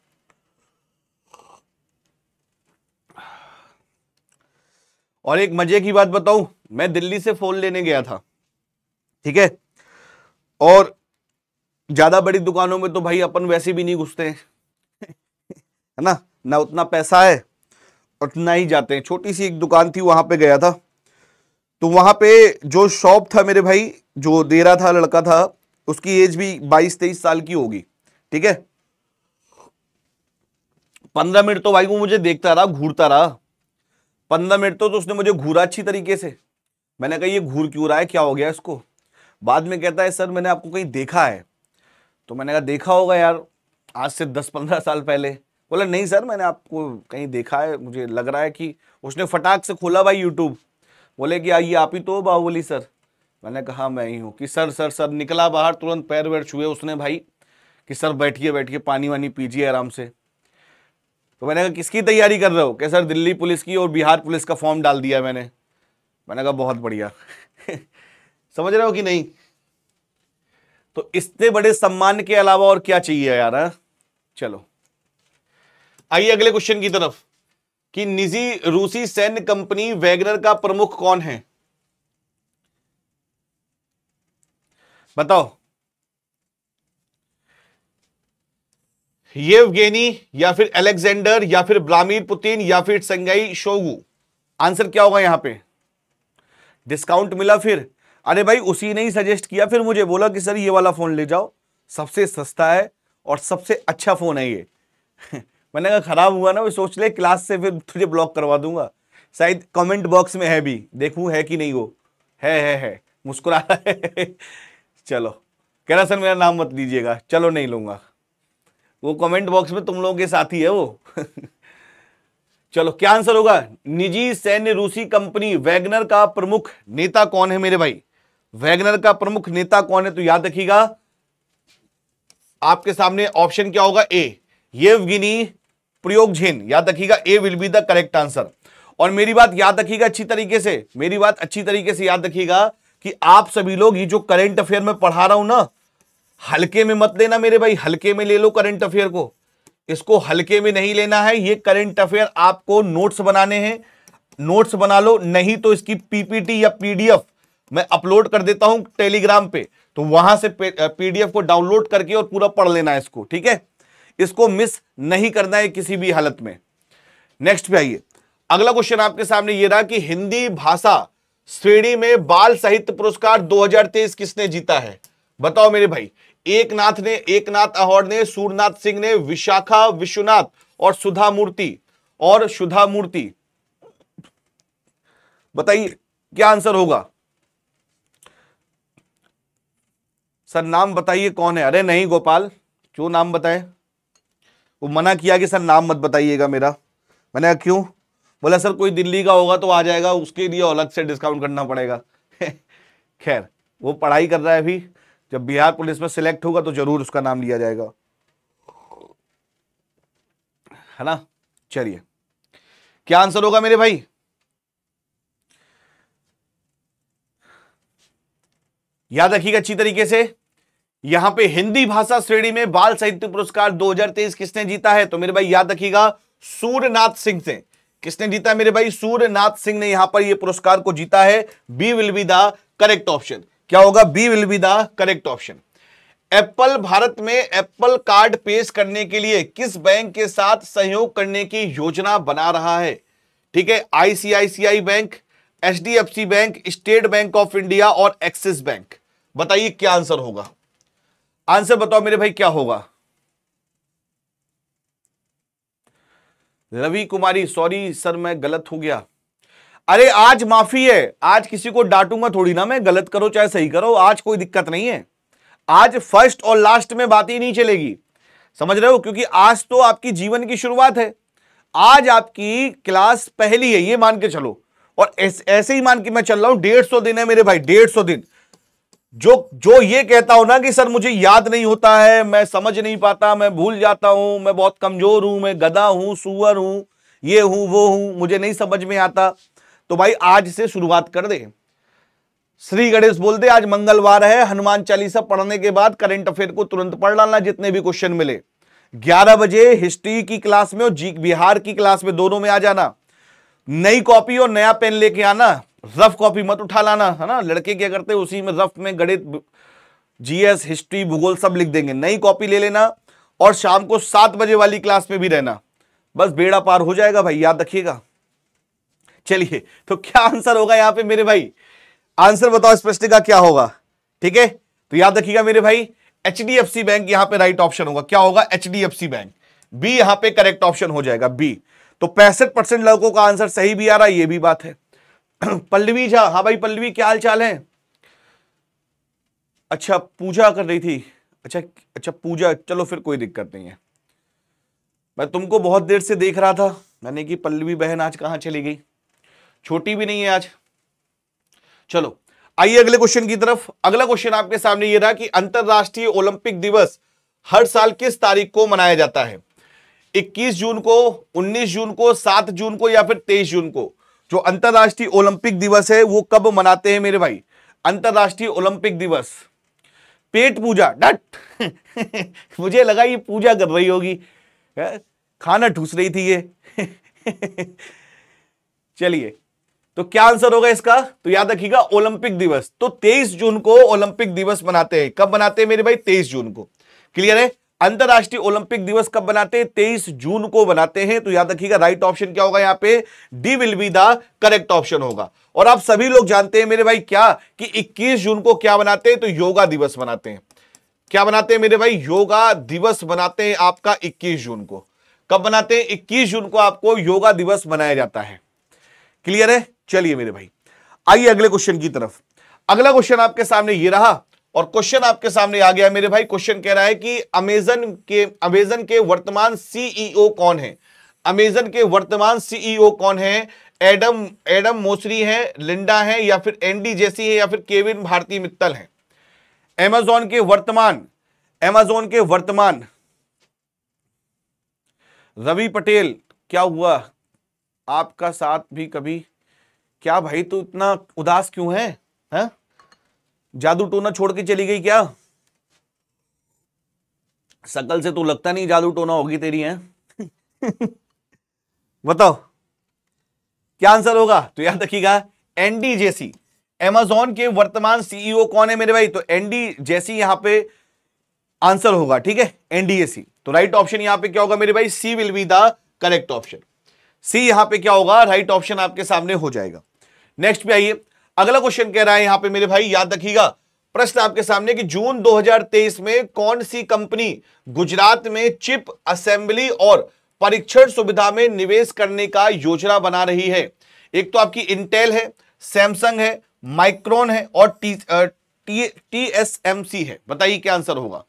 और एक मजे की बात बताऊं मैं दिल्ली से फोन लेने गया था ठीक है और ज़्यादा बड़ी दुकानों में तो भाई अपन वैसे भी नहीं घुसते हैं है ना ना उतना पैसा है और ना ही जाते हैं छोटी सी एक दुकान थी वहां पे गया था तो वहां पे जो शॉप था मेरे भाई जो दे रहा था लड़का था उसकी एज भी बाईस तेईस साल की होगी ठीक है पंद्रह मिनट तो भाई वो मुझे देखता रहा घूरता रहा पंद्रह मिनट तो, तो उसने मुझे घूरा अच्छी तरीके से मैंने कहा ये घूर क्यों रहा है क्या हो गया इसको बाद में कहता है सर मैंने आपको कहीं देखा है तो मैंने कहा देखा होगा यार आज से दस पंद्रह साल पहले बोला नहीं सर मैंने आपको कहीं देखा है मुझे लग रहा है कि उसने फटाक से खोला भाई यूट्यूब बोले कि आइए आप ही तो बाहुबली सर मैंने कहा हाँ, मैं ही हूँ कि सर सर सर निकला बाहर तुरंत पैर वैर छुए उसने भाई कि सर बैठिए बैठिए पानी वानी पीजिए आराम से तो मैंने कहा किसकी तैयारी कर रहे हो क्या सर दिल्ली पुलिस की और बिहार पुलिस का फॉर्म डाल दिया मैंने मैंने कहा बहुत बढ़िया समझ रहे हो कि नहीं तो इतने बड़े सम्मान के अलावा और क्या चाहिए यार है? हाँ? चलो आइए अगले क्वेश्चन की तरफ कि निजी रूसी सैन्य कंपनी वैगनर का प्रमुख कौन है बताओ येवगेनी या फिर अलेक्जेंडर या फिर ब्लामीर पुतिन या फिर संगई शोगू आंसर क्या होगा यहां पे डिस्काउंट मिला फिर अरे भाई उसी ने ही सजेस्ट किया फिर मुझे बोला कि सर ये वाला फ़ोन ले जाओ सबसे सस्ता है और सबसे अच्छा फ़ोन है ये मैंने कहा ख़राब हुआ ना वो सोच ले क्लास से फिर तुझे ब्लॉक करवा दूंगा शायद कमेंट बॉक्स में है भी देखूँ है कि नहीं वो है है है मुस्कुरा चलो कह रहा सर मेरा नाम मत लीजिएगा चलो नहीं लूँगा वो कमेंट बॉक्स में तुम लोगों के साथ ही है वो चलो क्या आंसर होगा निजी सैन्य रूसी कंपनी वैगनर का प्रमुख नेता कौन है मेरे भाई वैगनर का प्रमुख नेता कौन है तो याद रखिएगा आपके सामने ऑप्शन क्या होगा ए प्रयोग झेन याद रखिएगा A will be the correct answer और मेरी बात याद रखिएगा अच्छी तरीके से मेरी बात अच्छी तरीके से याद रखिएगा कि आप सभी लोग ये जो करंट अफेयर में पढ़ा रहा हूं ना हल्के में मत लेना मेरे भाई हल्के में ले लो करंट अफेयर को इसको हल्के में नहीं लेना है ये करंट अफेयर आपको नोट्स बनाने हैं नोट्स बना लो नहीं तो इसकी पीपीटी या पीडीएफ मैं अपलोड कर देता हूं टेलीग्राम पे तो वहां से पीडीएफ को डाउनलोड करके और पूरा पढ़ लेना है इसको ठीक है इसको मिस नहीं करना है किसी भी हालत में नेक्स्ट पे आइए अगला क्वेश्चन आपके सामने ये रहा कि हिंदी भाषा श्रेणी में बाल साहित्य पुरस्कार 2023 किसने जीता है बताओ मेरे भाई एक नाथ ने एक नाथ अवार्ड ने सूरनाथ सिंह ने विशाखा विश्वनाथ और सुधा मूर्ति और सुधा मूर्ति बताइए क्या आंसर होगा सर नाम बताइए कौन है अरे नहीं गोपाल क्यों नाम बताए वो मना किया कि सर नाम मत बताइएगा मेरा मैंने कहा क्यों बोला सर कोई दिल्ली का होगा तो आ जाएगा उसके लिए अलग से डिस्काउंट करना पड़ेगा खैर वो पढ़ाई कर रहा है अभी जब बिहार पुलिस में सिलेक्ट होगा तो जरूर उसका नाम लिया जाएगा है ना चलिए क्या आंसर होगा मेरे भाई याद रखिएगा अच्छी तरीके से यहां पे हिंदी भाषा श्रेणी में बाल साहित्य पुरस्कार 2023 किसने जीता है तो मेरे भाई याद रखिएगा सूर्यनाथ सिंह से किसने जीता है मेरे भाई सूर्यनाथ सिंह ने यहां पर यह पुरस्कार को जीता है B will be the correct option क्या होगा B will be the correct option Apple Bharat में एप्पल कार्ड पेश करने के लिए किस बैंक के साथ सहयोग करने की योजना बना रहा है ठीक है ICICI Bank H Bank State Bank of India और एक्सिस बैंक बताइए क्या आंसर होगा आंसर बताओ मेरे भाई क्या होगा रवि कुमारी सॉरी सर मैं गलत हो गया अरे आज माफी है आज किसी को डांटूंगा थोड़ी ना मैं गलत करो चाहे सही करो आज कोई दिक्कत नहीं है आज फर्स्ट और लास्ट में बात ही नहीं चलेगी समझ रहे हो क्योंकि आज तो आपकी जीवन की शुरुआत है आज आपकी क्लास पहली है ये मान के चलो और ऐसे एस, ही मान के मैं चल रहा हूं डेढ़ सौ दिन है मेरे भाई डेढ़ सौ दिन जो जो ये कहता हो ना कि सर मुझे याद नहीं होता है मैं समझ नहीं पाता मैं भूल जाता हूं मैं बहुत कमजोर हूं मैं गदा हूं सुअर हूं ये हूं वो हूं मुझे नहीं समझ में आता तो भाई आज से शुरुआत कर दे श्री गणेश बोल दे आज मंगलवार है हनुमान चालीसा पढ़ने के बाद करंट अफेयर को तुरंत पढ़ डालना जितने भी क्वेश्चन मिले 11 बजे हिस्ट्री की क्लास में और जी बिहार की क्लास में दोनों में आ जाना नई कॉपी और नया पेन लेके आना रफ कॉपी मत उठा लाना है ना लड़के क्या करते हैं उसी में रफ में गणित जीएस हिस्ट्री भूगोल सब लिख देंगे नई कॉपी ले लेना और शाम को सात बजे वाली क्लास में भी रहना बस बेड़ा पार हो जाएगा भाई याद रखिएगा चलिए तो क्या आंसर होगा यहाँ पे मेरे भाई आंसर बताओ इस प्रश्न का क्या होगा ठीक है तो याद रखिएगा मेरे भाई H D F C bank यहां पे राइट ऑप्शन होगा क्या होगा H D F C bank B यहां पे करेक्ट ऑप्शन हो जाएगा बी तो पैंसठ परसेंट लड़कों का आंसर सही भी आ रहा है ये भी बात है पल्लवी झा हाँ भाई पल्लवी क्या हाल चाल है अच्छा पूजा कर रही थी अच्छा अच्छा पूजा चलो फिर कोई दिक्कत नहीं है मैं तुमको बहुत देर से देख रहा था मैंने कि पल्लवी बहन आज कहाँ चली गई छोटी भी नहीं है आज चलो आइए अगले क्वेश्चन की तरफ अगला क्वेश्चन आपके सामने ये रहा कि अंतरराष्ट्रीय ओलंपिक दिवस हर साल किस तारीख को मनाया जाता है 21 जून को 19 जून को 7 जून को या फिर 23 जून को जो अंतर्राष्ट्रीय ओलंपिक दिवस है वो कब मनाते हैं मेरे भाई अंतर्राष्ट्रीय ओलंपिक दिवस पेट पूजा डट मुझे लगा ये पूजा कर रही होगी खाना ठूस रही थी ये चलिए तो क्या आंसर होगा इसका तो याद रखिएगा ओलंपिक दिवस तो 23 जून को ओलंपिक दिवस मनाते हैं कब मनाते हैं मेरे भाई 23 जून को क्लियर है अंतर्राष्ट्रीय ओलंपिक दिवस कब बनाते हैं तेईस जून को बनाते हैं तो याद रखिएगा राइट ऑप्शन क्या होगा यहां पे D will be the correct option होगा और आप सभी लोग जानते हैं मेरे भाई क्या कि 21 जून को क्या बनाते हैं तो योगा दिवस बनाते हैं क्या बनाते हैं मेरे भाई योगा दिवस बनाते हैं आपका इक्कीस जून को कब बनाते हैं इक्कीस जून को आपको योगा दिवस मनाया जाता है क्लियर है चलिए मेरे भाई आइए अगले क्वेश्चन की तरफ अगला क्वेश्चन आपके सामने ये रहा और क्वेश्चन आपके सामने आ गया मेरे भाई क्वेश्चन कह रहा है कि अमेजन के अमेजन के वर्तमान सीईओ e कौन है अमेजन के वर्तमान सीईओ e कौन है एडम एडम मोसरी है लिंडा है या फिर एनडी जेसी है या फिर केविन भारती मित्तल है एमेजोन के वर्तमान एमेजोन के वर्तमान रवि पटेल क्या हुआ आपका साथ भी कभी क्या भाई तू तो इतना उदास क्यों है, है? जादू टोना छोड़ के चली गई क्या सकल से तो लगता नहीं जादू टोना होगी तेरी है बताओ क्या आंसर होगा तो याद रखिएगा एनडी जेसी एमेजॉन के वर्तमान सीईओ e कौन है मेरे भाई तो एनडी जेसी यहां पे आंसर होगा ठीक है एनडीएसी तो राइट ऑप्शन यहां पे क्या होगा मेरे भाई C will be the correct option C यहां पे क्या होगा राइट right ऑप्शन आपके सामने हो जाएगा नेक्स्ट पे आइए अगला क्वेश्चन कह रहा है यहां पे मेरे भाई याद रखिएगा प्रश्न आपके सामने कि जून 2023 में कौन सी कंपनी गुजरात में चिप असेंबली और परीक्षण सुविधा में निवेश करने का योजना बना रही है एक तो आपकी इंटेल है सैमसंग है माइक्रोन है और T T T S M C है बताइए क्या आंसर होगा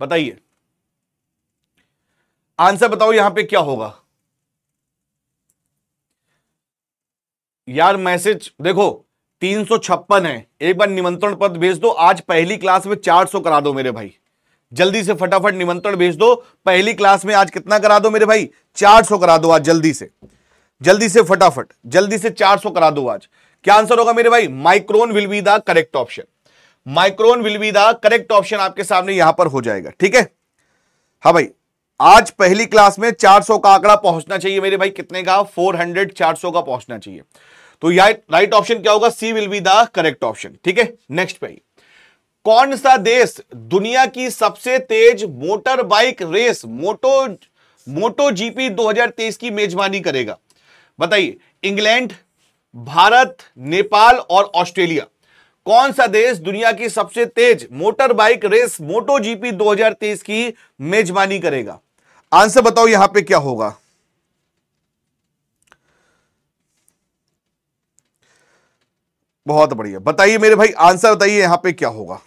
बताइए आंसर बताओ यहां पे क्या होगा यार मैसेज देखो तीन सौ छप्पन है एक बार निमंत्रण पत्र भेज दो आज पहली क्लास में चार सौ करा दो मेरे भाई जल्दी से फटाफट निमंत्रण भेज दो पहली क्लास में आज कितना करा दो मेरे भाई चार सौ करा दो आज जल्दी से जल्दी से फटाफट जल्दी से चार सौ करा दो आज क्या आंसर होगा मेरे भाई Micron will be the correct option Micron will be the correct option आपके सामने यहां पर हो जाएगा ठीक है हाँ भाई आज पहली क्लास में 400 का आंकड़ा पहुंचना चाहिए मेरे भाई कितने का 400 400 का पहुंचना चाहिए तो राइट ऑप्शन क्या होगा C will be the correct option ठीक है नेक्स्ट पे कौन सा देश दुनिया की सबसे तेज motor bike race moto moto GP 2023 की मेजबानी करेगा बताइए इंग्लैंड भारत नेपाल और ऑस्ट्रेलिया कौन सा देश दुनिया की सबसे तेज motor bike race moto GP 2023 की मेजबानी करेगा आंसर बताओ यहां पे क्या होगा बहुत बढ़िया बताइए मेरे भाई आंसर बताइए यहां पे क्या होगा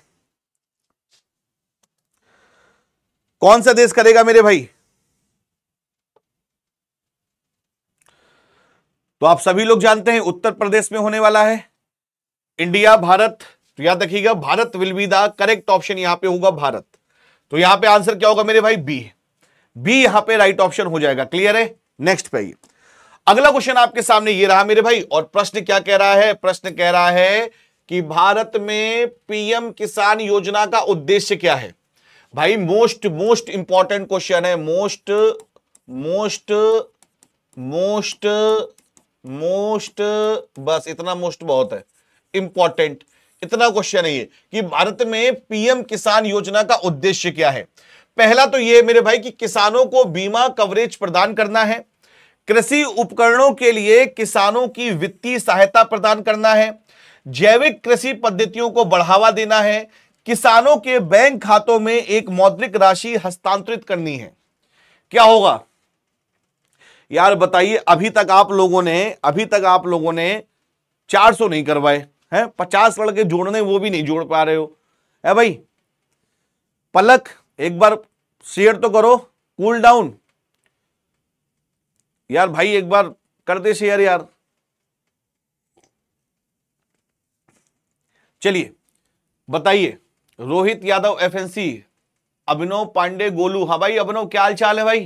कौन सा देश करेगा मेरे भाई तो आप सभी लोग जानते हैं उत्तर प्रदेश में होने वाला है इंडिया भारत तो याद रखिएगा Bharat will be the correct option यहां पे होगा भारत तो यहां पे आंसर क्या होगा मेरे भाई बी बी यहां पे राइट ऑप्शन हो जाएगा क्लियर है नेक्स्ट पे अगला क्वेश्चन आपके सामने ये रहा मेरे भाई और प्रश्न क्या कह रहा है प्रश्न कह रहा है कि भारत में पीएम किसान योजना का उद्देश्य क्या है भाई मोस्ट मोस्ट इंपॉर्टेंट क्वेश्चन है मोस्ट मोस्ट मोस्ट मोस्ट बस इतना मोस्ट बहुत है इंपॉर्टेंट इतना क्वेश्चन है कि भारत में पीएम किसान योजना का उद्देश्य क्या है पहला तो यह मेरे भाई कि किसानों को बीमा कवरेज प्रदान करना है कृषि उपकरणों के लिए किसानों की वित्तीय सहायता प्रदान करना है जैविक कृषि पद्धतियों को बढ़ावा देना है किसानों के बैंक खातों में एक मौद्रिक राशि हस्तांतरित करनी है क्या होगा यार बताइए अभी तक आप लोगों ने अभी तक आप लोगों ने 400 नहीं करवाए है पचास लड़के जोड़ने वो भी नहीं जोड़ पा रहे हो है भाई पलक एक बार शेयर तो करो कूल डाउन यार भाई एक बार कर दे शेयर यार चलिए बताइए रोहित यादव एफएनसी अभिनव पांडे गोलू हाँ भाई अभिनव क्या हाल चाल है भाई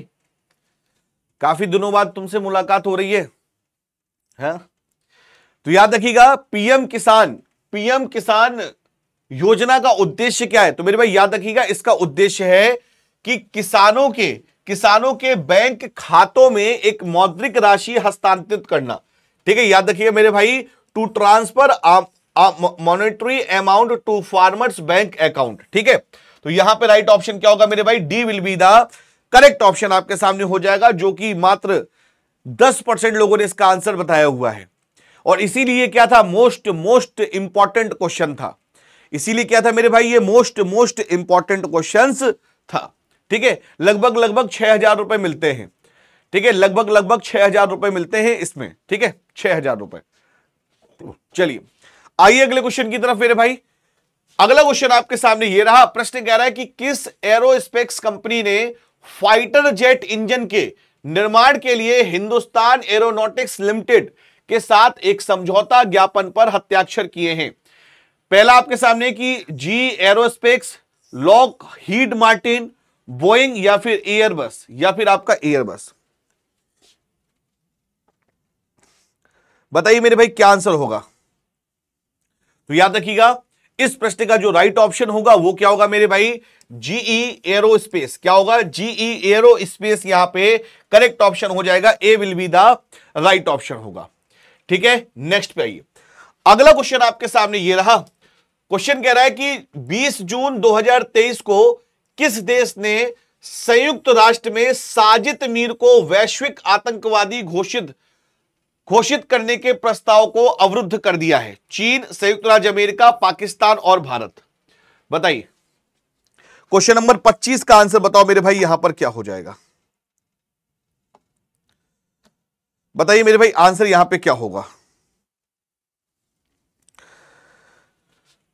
काफी दिनों बाद तुमसे मुलाकात हो रही है, है? तो याद रखिएगा पीएम किसान पीएम किसान योजना का उद्देश्य क्या है तो मेरे भाई याद रखिएगा इसका उद्देश्य है कि किसानों के किसानों के बैंक खातों में एक मौद्रिक राशि हस्तांतरित करना ठीक है याद रखिएगा मेरे भाई to transfer monetary amount to farmers bank account ठीक है तो यहां पे राइट ऑप्शन क्या होगा मेरे भाई D will be the correct option आपके सामने हो जाएगा जो कि मात्र दस परसेंट लोगों ने इसका आंसर बताया हुआ है और इसीलिए क्या था मोस्ट मोस्ट इंपॉर्टेंट क्वेश्चन था इसीलिए क्या था मेरे भाई ये मोस्ट मोस्ट इंपॉर्टेंट क्वेश्चन था ठीक है लगभग लगभग छह हजार रुपए मिलते हैं ठीक है लगभग लगभग छह हजार रुपए मिलते हैं इसमें ठीक है छह हजार रुपए चलिए आइए अगले क्वेश्चन की तरफ मेरे भाई अगला क्वेश्चन आपके सामने ये रहा प्रश्न कह रहा है कि किस एरोस्पेक्स कंपनी ने फाइटर जेट इंजन के निर्माण के लिए हिंदुस्तान एरोनॉटिक्स लिमिटेड के साथ एक समझौता ज्ञापन पर हत्याक्षर किए हैं पहला आपके सामने की जी aerospace Lockheed Martin Boeing या फिर एयरबस या फिर आपका एयरबस बताइए मेरे भाई क्या आंसर होगा तो याद रखिएगा इस प्रश्न का जो राइट ऑप्शन होगा वो क्या होगा मेरे भाई जीई एरो स्पेस क्या होगा जीई एरो स्पेस यहां पे करेक्ट ऑप्शन हो जाएगा A will be the right option होगा ठीक है नेक्स्ट पे आइए अगला क्वेश्चन आपके सामने ये रहा क्वेश्चन कह रहा है कि 20 जून 2023 को किस देश ने संयुक्त राष्ट्र में साजिद मीर को वैश्विक आतंकवादी घोषित घोषित करने के प्रस्ताव को अवरुद्ध कर दिया है चीन संयुक्त राज्य अमेरिका पाकिस्तान और भारत बताइए क्वेश्चन नंबर 25 का आंसर बताओ मेरे भाई यहां पर क्या हो जाएगा बताइए मेरे भाई आंसर यहां पे क्या होगा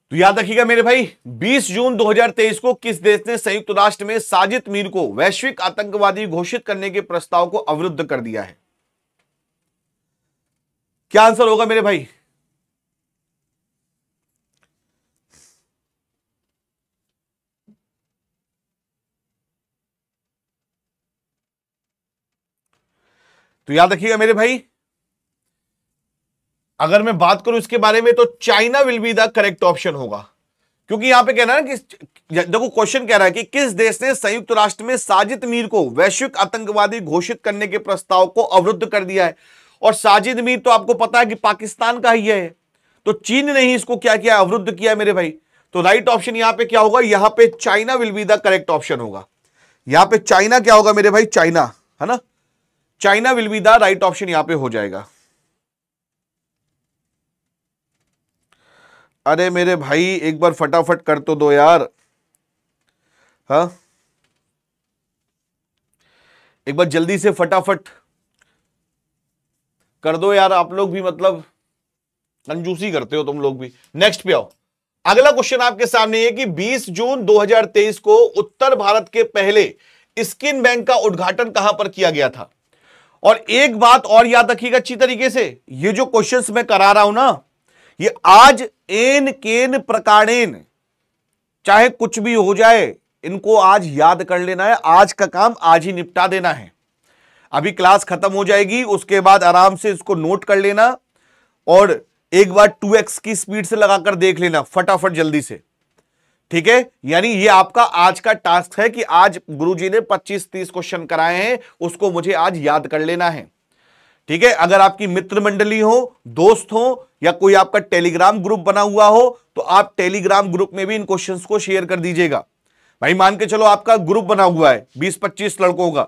तो याद रखिएगा मेरे भाई 20 जून 2023 को किस देश ने संयुक्त राष्ट्र में साजिद मीर को वैश्विक आतंकवादी घोषित करने के प्रस्ताव को अवरुद्ध कर दिया है क्या आंसर होगा मेरे भाई तो याद रखिएगा मेरे भाई अगर मैं बात करूं इसके बारे में तो China will be the correct option होगा क्योंकि यहां पे कहना है ना कि देखो क्वेश्चन कह रहा है कि किस देश ने संयुक्त राष्ट्र में साजिद मीर को वैश्विक आतंकवादी घोषित करने के प्रस्ताव को अवरुद्ध कर दिया है और साजिद मीर तो आपको पता है कि पाकिस्तान का ही है तो चीन ने ही इसको क्या किया अवरुद्ध किया है मेरे भाई तो राइट ऑप्शन यहां पे क्या होगा यहां पे China will be the correct option होगा यहां पे चाइना क्या होगा मेरे भाई चाइना है ना China will be the right option यहां पे हो जाएगा अरे मेरे भाई एक बार फटाफट कर तो दो यार हा? एक बार जल्दी से फटाफट कर दो यार आप लोग भी मतलब कंजूसी करते हो तुम लोग भी नेक्स्ट पे आओ अगला क्वेश्चन आपके सामने है कि 20 जून 2023 को उत्तर भारत के पहले स्किन बैंक का उद्घाटन कहां पर किया गया था और एक बात और याद रखिएगा अच्छी तरीके से ये जो क्वेश्चंस मैं करा रहा हूं ना ये आज एन केन प्रकारेन चाहे कुछ भी हो जाए इनको आज याद कर लेना है आज का काम आज ही निपटा देना है अभी क्लास खत्म हो जाएगी उसके बाद आराम से इसको नोट कर लेना और एक बार 2x की स्पीड से लगाकर देख लेना फटाफट जल्दी से ठीक है यानी ये आपका आज का टास्क है कि आज गुरुजी ने 25-30 क्वेश्चन कराए हैं उसको मुझे आज याद कर लेना है ठीक है अगर आपकी मित्र मंडली हो दोस्त हो या कोई आपका टेलीग्राम ग्रुप बना हुआ हो तो आप टेलीग्राम ग्रुप में भी इन क्वेश्चंस को शेयर कर दीजिएगा भाई मान के चलो आपका ग्रुप बना हुआ है बीस पच्चीस लड़कों का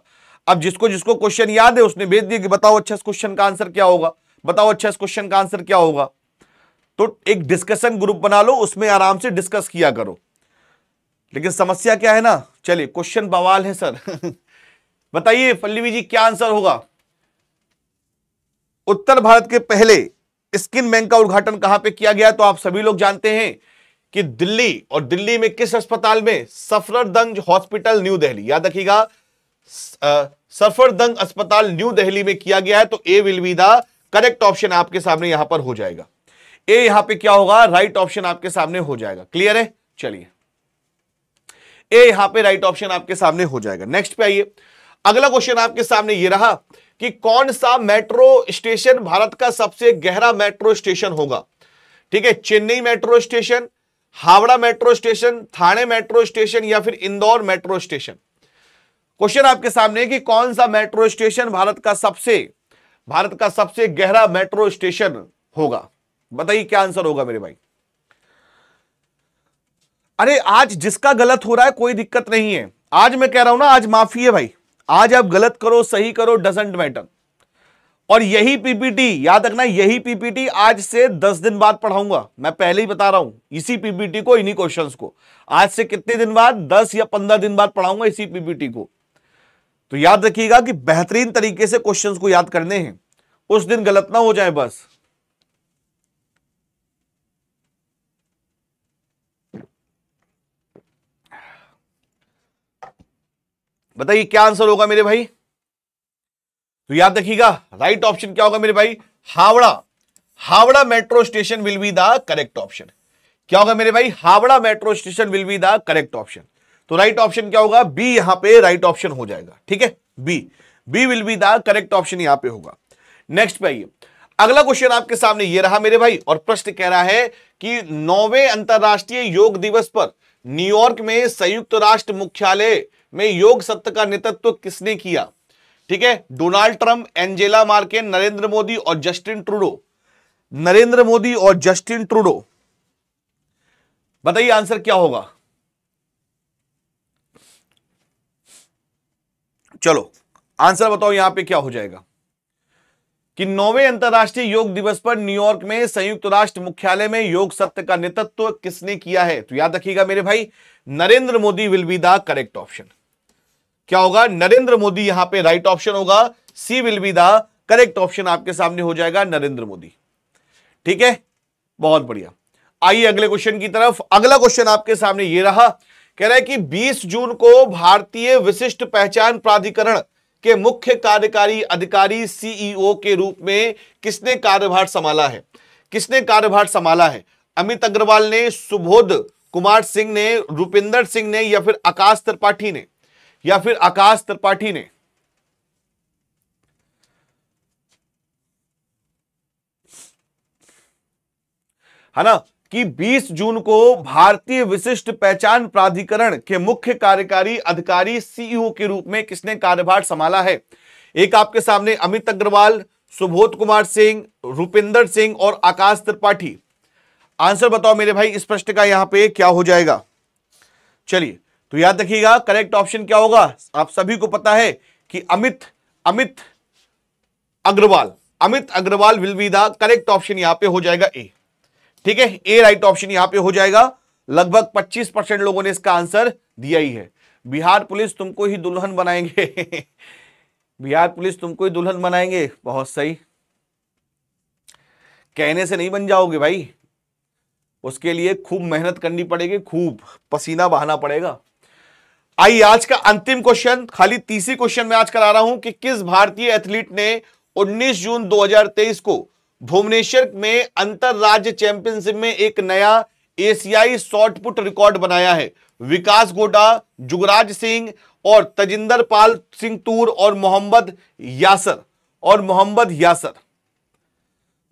अब जिसको जिसको क्वेश्चन याद है उसने भेज दिया कि बताओ अच्छा इस क्वेश्चन का आंसर क्या होगा बताओ अच्छा इस क्वेश्चन का आंसर क्या होगा तो एक डिस्कशन ग्रुप बना लो उसमें आराम से डिस्कस किया करो लेकिन समस्या क्या है ना चलिए क्वेश्चन बवाल है सर बताइए पल्लवी जी क्या आंसर होगा उत्तर भारत के पहले स्किन बैंक का उद्घाटन कहां पे किया गया तो आप सभी लोग जानते हैं कि दिल्ली और दिल्ली में किस अस्पताल में सफरदंग हॉस्पिटल न्यू दिल्ली याद रखिएगा सफरदंग अस्पताल न्यू दिल्ली में किया गया है तो A will be the correct option आपके सामने यहां पर हो जाएगा ए यहां पे क्या होगा राइट right ऑप्शन आपके सामने हो जाएगा क्लियर है चलिए ए यहां पे राइट ऑप्शन आपके सामने हो जाएगा नेक्स्ट पे आइए अगला क्वेश्चन आपके सामने ये रहा कि कौन सा मेट्रो स्टेशन भारत का सबसे गहरा मेट्रो स्टेशन होगा ठीक है Chennai metro station Howrah metro station Thane metro station या फिर इंदौर मेट्रो स्टेशन क्वेश्चन आपके सामने कि कौन सा मेट्रो स्टेशन भारत का सबसे भारत का सबसे गहरा मेट्रो स्टेशन होगा बताइए क्या आंसर होगा मेरे भाई अरे आज जिसका गलत हो रहा है कोई दिक्कत नहीं है आज मैं कह रहा हूं ना आज माफी है भाई आज आप गलत करो सही करो डजेंट मैटर और यही पीपीटी याद रखना यही पीपीटी आज से दस दिन बाद पढ़ाऊंगा मैं पहले ही बता रहा हूं इसी पीपीटी को इन्हीं क्वेश्चंस को आज से कितने दिन बाद दस या पंद्रह दिन बाद पढ़ाऊंगा इसी पीपीटी को तो याद रखिएगा कि बेहतरीन तरीके से क्वेश्चंस को याद करने हैं उस दिन गलत ना हो जाए बस बताइए क्या आंसर होगा मेरे भाई तो याद रखिएगा राइट ऑप्शन क्या होगा मेरे भाई Howrah Howrah metro station will be the correct option क्या होगा मेरे भाई Howrah metro station will be the correct option तो राइट ऑप्शन क्या होगा बी यहां पे राइट ऑप्शन हो जाएगा ठीक है B B will be the correct option यहां पे होगा नेक्स्ट पे आइए अगला क्वेश्चन आपके सामने ये रहा मेरे भाई और प्रश्न कह रहा है कि नौवे अंतर्राष्ट्रीय योग दिवस पर न्यूयॉर्क में संयुक्त राष्ट्र मुख्यालय में योग सत्य का नेतृत्व तो किसने किया ठीक है डोनाल्ड ट्रंप एंजेला मार्के नरेंद्र मोदी और जस्टिन ट्रूडो नरेंद्र मोदी और जस्टिन ट्रूडो बताइए आंसर क्या होगा चलो आंसर बताओ यहां पे क्या हो जाएगा कि नौवे अंतर्राष्ट्रीय योग दिवस पर न्यूयॉर्क में संयुक्त राष्ट्र मुख्यालय में योग सत्य का नेतृत्व किसने किया है तो याद रखिएगा मेरे भाई Narendra Modi will be the correct option क्या होगा नरेंद्र मोदी यहां पे राइट ऑप्शन होगा C will be the correct option आपके सामने हो जाएगा नरेंद्र मोदी ठीक है बहुत बढ़िया आइए अगले क्वेश्चन की तरफ अगला क्वेश्चन आपके सामने ये रहा कह रहा है कि 20 जून को भारतीय विशिष्ट पहचान प्राधिकरण के मुख्य कार्यकारी अधिकारी सीईओ e के रूप में किसने कार्यभार संभाला है किसने कार्यभार संभाला है अमित अग्रवाल ने सुबोध कुमार सिंह ने रुपिंदर सिंह ने या फिर आकाश त्रिपाठी ने या फिर आकाश त्रिपाठी ने है ना कि 20 जून को भारतीय विशिष्ट पहचान प्राधिकरण के मुख्य कार्यकारी अधिकारी सीईओ के रूप में किसने कार्यभार संभाला है एक आपके सामने अमित अग्रवाल सुबोध कुमार सिंह रुपिंदर सिंह और आकाश त्रिपाठी आंसर बताओ मेरे भाई इस प्रश्न का यहां पे क्या हो जाएगा चलिए तो याद रखिएगा करेक्ट ऑप्शन क्या होगा आप सभी को पता है कि Amit Amit Agarwal Amit Agarwal will be the correct option यहां पे हो जाएगा ए ठीक है ए राइट ऑप्शन यहां पे हो जाएगा लगभग 25 परसेंट लोगों ने इसका आंसर दिया ही है बिहार पुलिस तुमको ही दुल्हन बनाएंगे बिहार पुलिस तुमको ही दुल्हन बनाएंगे बहुत सही कहने से नहीं बन जाओगे भाई उसके लिए खूब मेहनत करनी पड़ेगी खूब पसीना बहाना पड़ेगा आई आज का अंतिम क्वेश्चन खाली तीसरी क्वेश्चन में आज करा रहा हूं कि किस भारतीय एथलीट ने 19 जून 2023 को भुवनेश्वर में अंतरराज्य चैंपियनशिप में एक नया एशियाई शॉर्टपुट रिकॉर्ड बनाया है विकास गोडा जुगराज सिंह और तजिंदर पाल सिंह तूर और मोहम्मद यासर और मोहम्मद यासर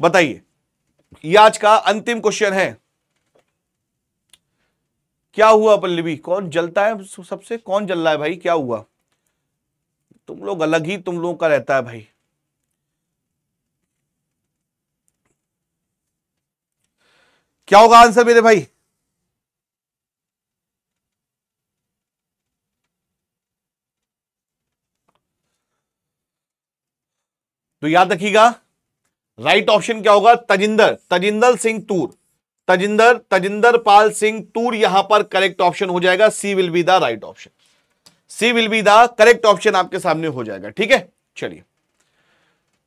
बताइए आज का अंतिम क्वेश्चन है क्या हुआ पल्लवी कौन जलता है सबसे कौन जल रहा है भाई क्या हुआ तुम लोग अलग ही तुम लोगों का रहता है भाई क्या होगा आंसर मेरे भाई तो याद रखिएगा राइट ऑप्शन क्या होगा तजिंदर तजिंदर सिंह तूर तजिंदर तजिंदर पाल सिंह तूर यहां पर करेक्ट ऑप्शन हो जाएगा C will be the right option C will be the correct option आपके सामने हो जाएगा ठीक है चलिए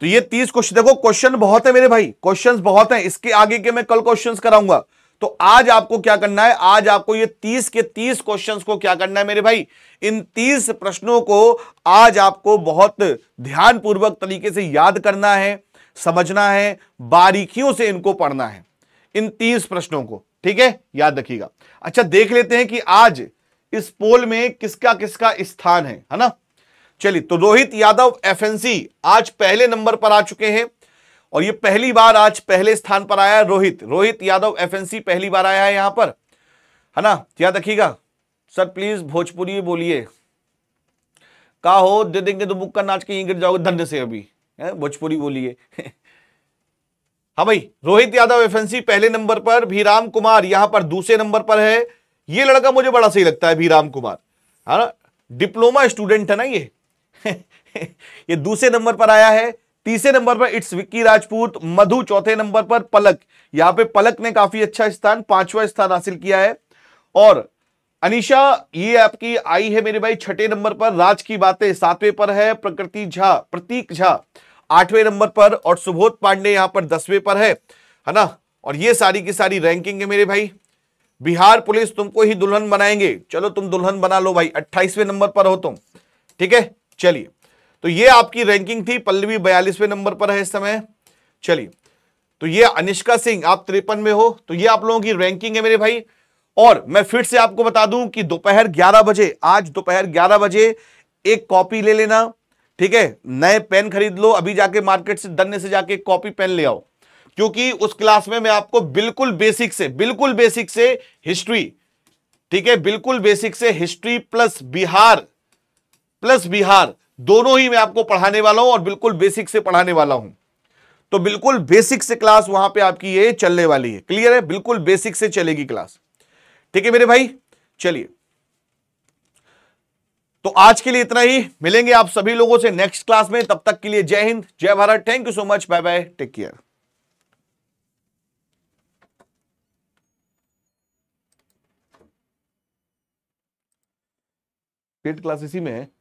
तो ये तीस क्वेश्चन देखो क्वेश्चन बहुत है मेरे भाई क्वेश्चन बहुत है इसके आगे के मैं कल क्वेश्चन कराऊंगा तो आज आपको क्या करना है आज आपको ये तीस के तीस क्वेश्चंस को क्या करना है मेरे भाई इन तीस प्रश्नों को आज आपको बहुत ध्यानपूर्वक तरीके से याद करना है समझना है बारीकियों से इनको पढ़ना है इन तीस प्रश्नों को ठीक है याद रखिएगा अच्छा देख लेते हैं कि आज इस पोल में किसका किसका स्थान है है ना चलिए तो रोहित यादव एफएनसी आज पहले नंबर पर आ चुके हैं और ये पहली बार आज पहले स्थान पर आया रोहित रोहित यादव एफएनसी पहली बार आया है यहां पर है ना याद रखिएगा सर प्लीज भोजपुरी बोलिए कहा हो दे देंगे तो बुक का नाच के यहीं गिर जाओगे धन्य से अभी भोजपुरी बोलिए हाँ भाई रोहित यादव एफ पहले नंबर पर भीराम कुमार यहां पर दूसरे नंबर पर है ये लड़का मुझे बड़ा सही लगता है भीराम कुमार है हाँ ना डिप्लोमा स्टूडेंट है ना ये ये दूसरे नंबर पर आया है तीसरे नंबर पर इट्स विक्की राजपूत मधु चौथे नंबर पर पलक यहां पे पलक ने काफी अच्छा स्थान पांचवा स्थान हासिल किया है और अनिशा ये आपकी आई है मेरे भाई छठे नंबर पर राज की बातें सातवें पर है प्रकृति झा प्रतीक झा आठवें नंबर पर और सुबोध पांडे यहां पर दसवें पर है है ना और ये सारी की सारी रैंकिंग है मेरे भाई बिहार पुलिस तुमको ही दुल्हन बनाएंगे चलो तुम दुल्हन बना लो भाई अट्ठाईसवें नंबर पर हो तुम ठीक है चलिए तो ये आपकी रैंकिंग थी पल्लवी बयालीसवें नंबर पर है इस समय चलिए तो ये अनिष्का सिंह आप तिरपन में हो तो ये आप लोगों की रैंकिंग है मेरे भाई और मैं फिर से आपको बता दूं कि दोपहर 11 बजे आज दोपहर 11 बजे एक कॉपी ले लेना ठीक है नए पेन खरीद लो अभी जाके मार्केट से दन्ने से जाके कॉपी पेन ले आओ क्योंकि उस क्लास में मैं आपको बिल्कुल बेसिक से बिल्कुल बेसिक से हिस्ट्री ठीक है बिल्कुल बेसिक से history plus Bihar plus Bihar दोनों ही मैं आपको पढ़ाने वाला हूं और बिल्कुल बेसिक से पढ़ाने वाला हूं तो बिल्कुल बेसिक से क्लास वहां पे आपकी ये चलने वाली है क्लियर है बिल्कुल बेसिक से चलेगी क्लास ठीक है मेरे भाई चलिए तो आज के लिए इतना ही मिलेंगे आप सभी लोगों से नेक्स्ट क्लास में तब तक के लिए Jai Hind Jai Bharat thank you so much bye bye take care paid class इसी में है